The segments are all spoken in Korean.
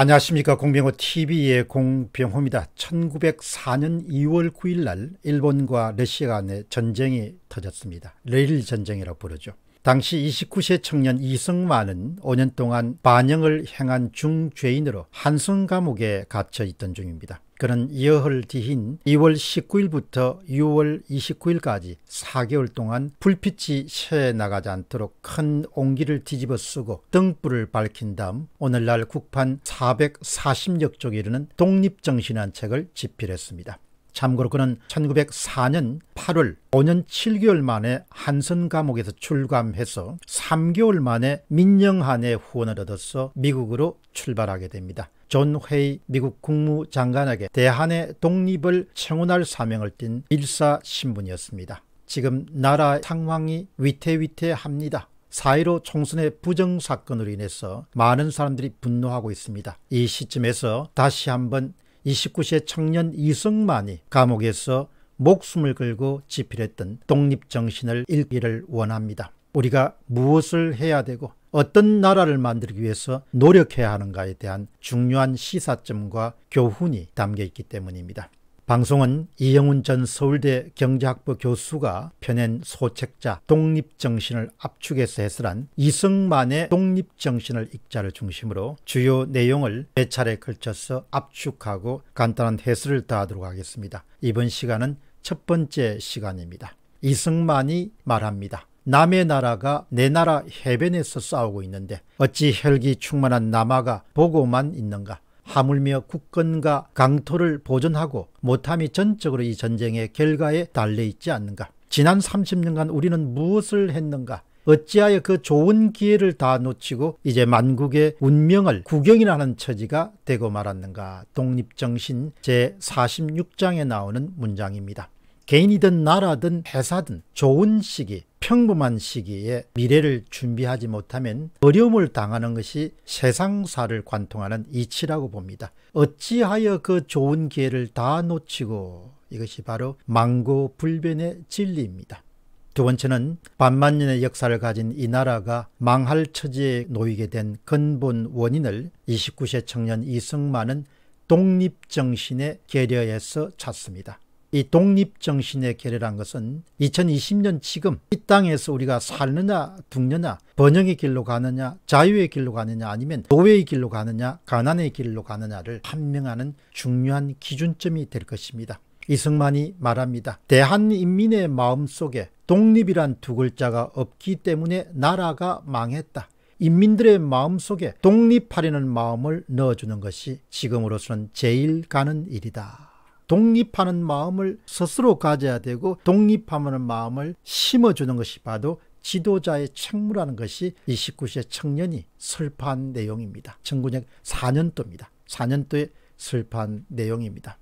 안녕하십니까 공병호 TV의 공병호입니다. 1904년 2월 9일 날 일본과 러시아 간의 전쟁이 터졌습니다. 레일 전쟁이라고 부르죠. 당시 29세 청년 이승만은 5년 동안 반영을 행한 중죄인으로 한성 감옥에 갇혀 있던 중입니다. 그는 이어흘 뒤인 2월 19일부터 6월 29일까지 4개월 동안 불빛이 새에 나가지 않도록 큰 옹기를 뒤집어 쓰고 등불을 밝힌 다음 오늘날 국판 440여 쪽에 이르는 독립정신한 책을 집필했습니다. 참고로 그는 1904년 8월 5년 7개월 만에 한선 감옥에서 출감해서 3개월 만에 민영한의 후원을 얻어서 미국으로 출발하게 됩니다. 존회이 미국 국무장관에게 대한의 독립을 청원할 사명을 띤 일사 신문이었습니다. 지금 나라 상황이 위태위태합니다. 사1로 총선의 부정사건으로 인해서 많은 사람들이 분노하고 있습니다. 이 시점에서 다시 한번 29세 청년 이승만이 감옥에서 목숨을 걸고 집필했던 독립정신을 읽기를 원합니다. 우리가 무엇을 해야 되고 어떤 나라를 만들기 위해서 노력해야 하는가에 대한 중요한 시사점과 교훈이 담겨 있기 때문입니다. 방송은 이영훈 전 서울대 경제학부 교수가 펴낸 소책자 독립정신을 압축해서 해설한 이승만의 독립정신을 읽자를 중심으로 주요 내용을 네 차례에 걸쳐서 압축하고 간단한 해설을 다하도록 하겠습니다. 이번 시간은 첫 번째 시간입니다. 이승만이 말합니다. 남의 나라가 내 나라 해변에서 싸우고 있는데 어찌 혈기 충만한 남아가 보고만 있는가? 하물며 국권과 강토를 보존하고 못함이 전적으로 이 전쟁의 결과에 달려 있지 않는가? 지난 30년간 우리는 무엇을 했는가? 어찌하여 그 좋은 기회를 다 놓치고 이제 만국의 운명을 구경이라는 처지가 되고 말았는가? 독립정신 제46장에 나오는 문장입니다. 개인이든 나라든 회사든 좋은 시기, 평범한 시기에 미래를 준비하지 못하면 어려움을 당하는 것이 세상사를 관통하는 이치라고 봅니다. 어찌하여 그 좋은 기회를 다 놓치고 이것이 바로 망고 불변의 진리입니다. 두 번째는 반만 년의 역사를 가진 이 나라가 망할 처지에 놓이게 된 근본 원인을 29세 청년 이승만은 독립정신의 계려에서 찾습니다. 이 독립정신의 결례란 것은 2020년 지금 이 땅에서 우리가 살느냐 죽느냐 번영의 길로 가느냐 자유의 길로 가느냐 아니면 노예의 길로 가느냐 가난의 길로 가느냐를 판명하는 중요한 기준점이 될 것입니다. 이승만이 말합니다. 대한인민의 마음속에 독립이란 두 글자가 없기 때문에 나라가 망했다. 인민들의 마음속에 독립하려는 마음을 넣어주는 것이 지금으로서는 제일 가는 일이다. 독립하는 마음을 스스로 가져야 되고 독립하는 마음을 심어주는 것이 봐도 지도자의 책무라는 것이 2 9세 청년이 슬파한 내용입니다. 1904년도입니다. 4년도에 설파한 내용입니다.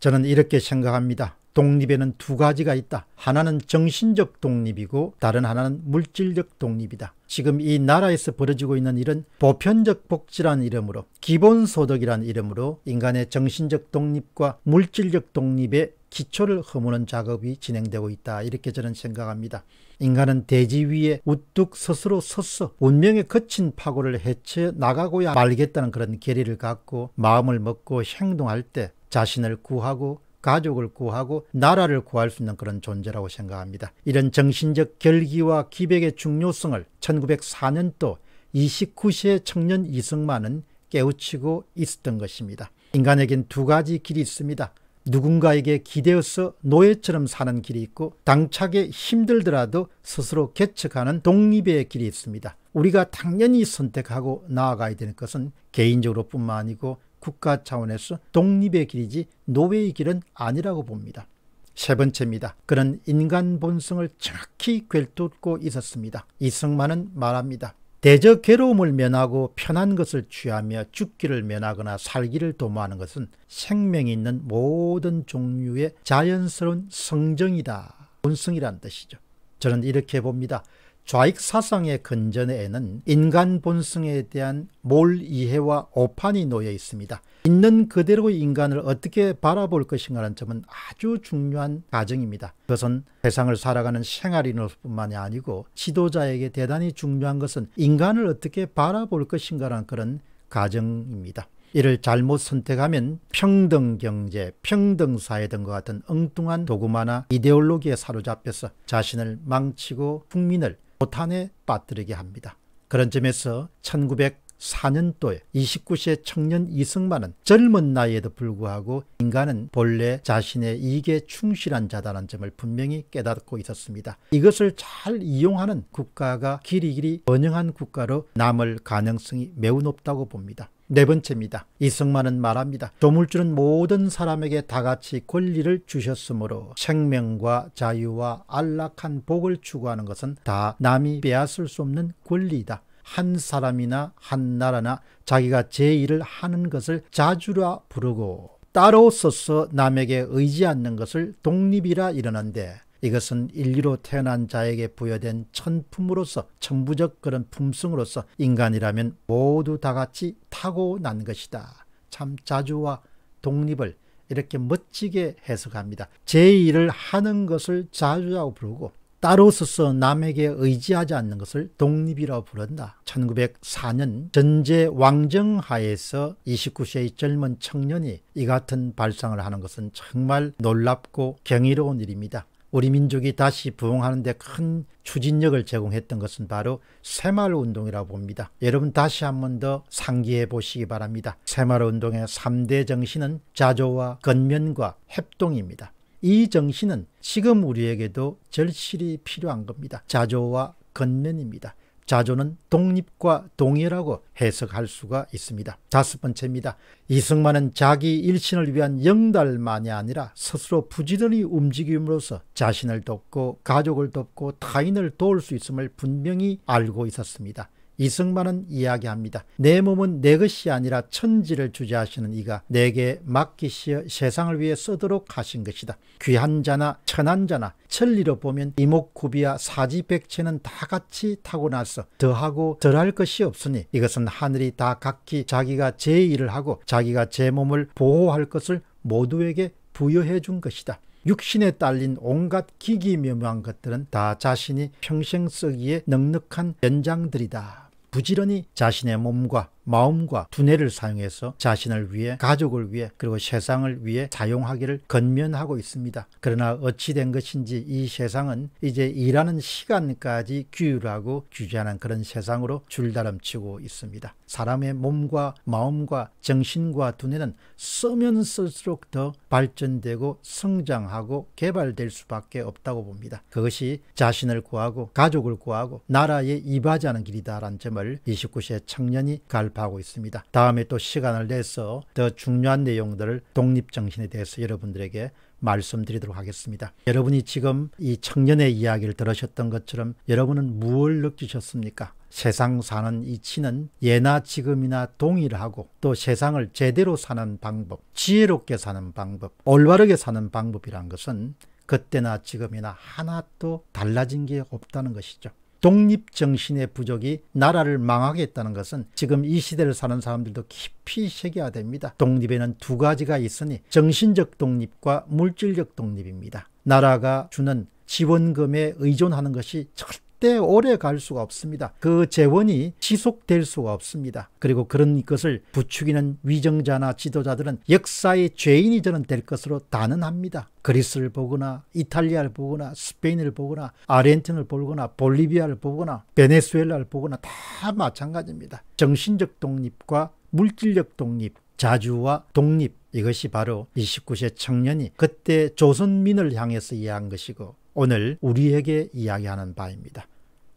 저는 이렇게 생각합니다. 독립에는 두 가지가 있다. 하나는 정신적 독립이고 다른 하나는 물질적 독립이다. 지금 이 나라에서 벌어지고 있는 일은 보편적 복지란 이름으로 기본소득이란 이름으로 인간의 정신적 독립과 물질적 독립의 기초를 허무는 작업이 진행되고 있다. 이렇게 저는 생각합니다. 인간은 대지 위에 우뚝 스스로 서서 운명의 거친 파고를 헤쳐 나가고야 말겠다는 그런 결리를 갖고 마음을 먹고 행동할 때 자신을 구하고 가족을 구하고 나라를 구할 수 있는 그런 존재라고 생각합니다. 이런 정신적 결기와 기백의 중요성을 1904년도 29세 청년 이승만은 깨우치고 있었던 것입니다. 인간에겐 두 가지 길이 있습니다. 누군가에게 기대어서 노예처럼 사는 길이 있고 당차게 힘들더라도 스스로 개척하는 독립의 길이 있습니다. 우리가 당연히 선택하고 나아가야 되는 것은 개인적으로 뿐만 아니고 국가 차원에서 독립의 길이지 노예의 길은 아니라고 봅니다. 세 번째입니다. 그는 인간 본성을 정확히 괴뚫고 있었습니다. 이승만은 말합니다. 대적 괴로움을 면하고 편한 것을 취하며 죽기를 면하거나 살기를 도모하는 것은 생명이 있는 모든 종류의 자연스러운 성정이다. 본성이란 뜻이죠. 저는 이렇게 봅니다. 좌익 사상의 근전에는 인간 본성에 대한 몰 이해와 오판이 놓여 있습니다. 있는 그대로 인간을 어떻게 바라볼 것인가라는 점은 아주 중요한 가정입니다 그것은 세상을 살아가는 생활인으로뿐만이 아니고 지도자에게 대단히 중요한 것은 인간을 어떻게 바라볼 것인가라는 그런 가정입니다 이를 잘못 선택하면 평등 경제, 평등 사회 등과 같은 엉뚱한 도구마나 이데올로기에 사로잡혀서 자신을 망치고 국민을 고탄에 빠뜨리게 합니다. 그런 점에서 1904년도에 29세 청년 이승만은 젊은 나이에도 불구하고 인간은 본래 자신의 이익에 충실한 자다라는 점을 분명히 깨닫고 있었습니다. 이것을 잘 이용하는 국가가 길이길이 번영한 국가로 남을 가능성이 매우 높다고 봅니다. 네 번째입니다. 이승만은 말합니다. 조물주는 모든 사람에게 다같이 권리를 주셨으므로 생명과 자유와 안락한 복을 추구하는 것은 다 남이 빼앗을 수 없는 권리이다. 한 사람이나 한 나라나 자기가 제 일을 하는 것을 자주라 부르고 따로 서서 남에게 의지 않는 것을 독립이라 이러는데 이것은 인류로 태어난 자에게 부여된 천품으로서 천부적 그런 품성으로서 인간이라면 모두 다 같이 타고난 것이다. 참 자주와 독립을 이렇게 멋지게 해석합니다. 제 일을 하는 것을 자주라고 부르고 따로서서 남에게 의지하지 않는 것을 독립이라고 부른다. 1904년 전제 왕정하에서 29세의 젊은 청년이 이 같은 발상을 하는 것은 정말 놀랍고 경이로운 일입니다. 우리 민족이 다시 부흥하는 데 큰 추진력을 제공했던 것은 바로 새마을 운동이라고 봅니다. 여러분 다시 한 번 더 상기해 보시기 바랍니다. 새마을 운동의 3대 정신은 자조와 건면과 협동입니다. 이 정신은 지금 우리에게도 절실히 필요한 겁니다. 자조와 건면입니다. 자조는 독립과 동일하고 해석할 수가 있습니다. 다섯 번째입니다. 이승만은 자기 일신을 위한 영달만이 아니라 스스로 부지런히 움직임으로써 자신을 돕고 가족을 돕고 타인을 도울 수 있음을 분명히 알고 있었습니다. 이승만은 이야기합니다. 내 몸은 내 것이 아니라 천지를 주재하시는 이가 내게 맡기시어 세상을 위해 쓰도록 하신 것이다. 귀한 자나 천한 자나 천리로 보면 이목구비와 사지백체는 다 같이 타고나서 더하고 덜할 것이 없으니 이것은 하늘이 다 각기 자기가 제 일을 하고 자기가 제 몸을 보호할 것을 모두에게 부여해 준 것이다. 육신에 딸린 온갖 기기묘묘한 것들은 다 자신이 평생 쓰기에 넉넉한 연장들이다. 부지런히 자신의 몸과 마음과 두뇌를 사용해서 자신을 위해 가족을 위해 그리고 세상을 위해 사용하기를 건면하고 있습니다. 그러나 어찌된 것인지 이 세상은 이제 일하는 시간까지 규율하고 규제하는 그런 세상으로 줄다름치고 있습니다. 사람의 몸과 마음과 정신과 두뇌는 쓰면 쓸수록 더 발전되고 성장하고 개발될 수밖에 없다고 봅니다. 그것이 자신을 구하고 가족을 구하고 나라에 이바지하는 길이다라는 점을 29세 청년이 갈 발표하고 있습니다. 다음에 또 시간을 내서 더 중요한 내용들을 독립정신에 대해서 여러분들에게 말씀드리도록 하겠습니다. 여러분이 지금 이 청년의 이야기를 들으셨던 것처럼 여러분은 무엇을 느끼셨습니까? 세상 사는 이치는 예나 지금이나 동일하고 또 세상을 제대로 사는 방법, 지혜롭게 사는 방법, 올바르게 사는 방법이란 것은 그때나 지금이나 하나도 달라진 게 없다는 것이죠. 독립정신의 부족이 나라를 망하게 했다는 것은 지금 이 시대를 사는 사람들도 깊이 새겨야 됩니다. 독립에는 두 가지가 있으니 정신적 독립과 물질적 독립입니다. 나라가 주는 지원금에 의존하는 것이 절 절대 오래 갈 수가 없습니다. 그 재원이 지속될 수가 없습니다. 그리고 그런 것을 부추기는 위정자나 지도자들은 역사의 죄인이 저는 될 것으로 단언합니다. 그리스를 보거나 이탈리아를 보거나 스페인을 보거나 아르헨티나를 보거나 볼리비아를 보거나 베네수엘라를 보거나 다 마찬가지입니다. 정신적 독립과 물질적 독립, 자주와 독립 이것이 바로 29세 청년이 그때 조선민을 향해서 이해한 것이고 오늘 우리에게 이야기하는 바입니다.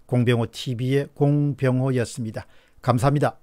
공병호 TV의 공병호였습니다. 감사합니다.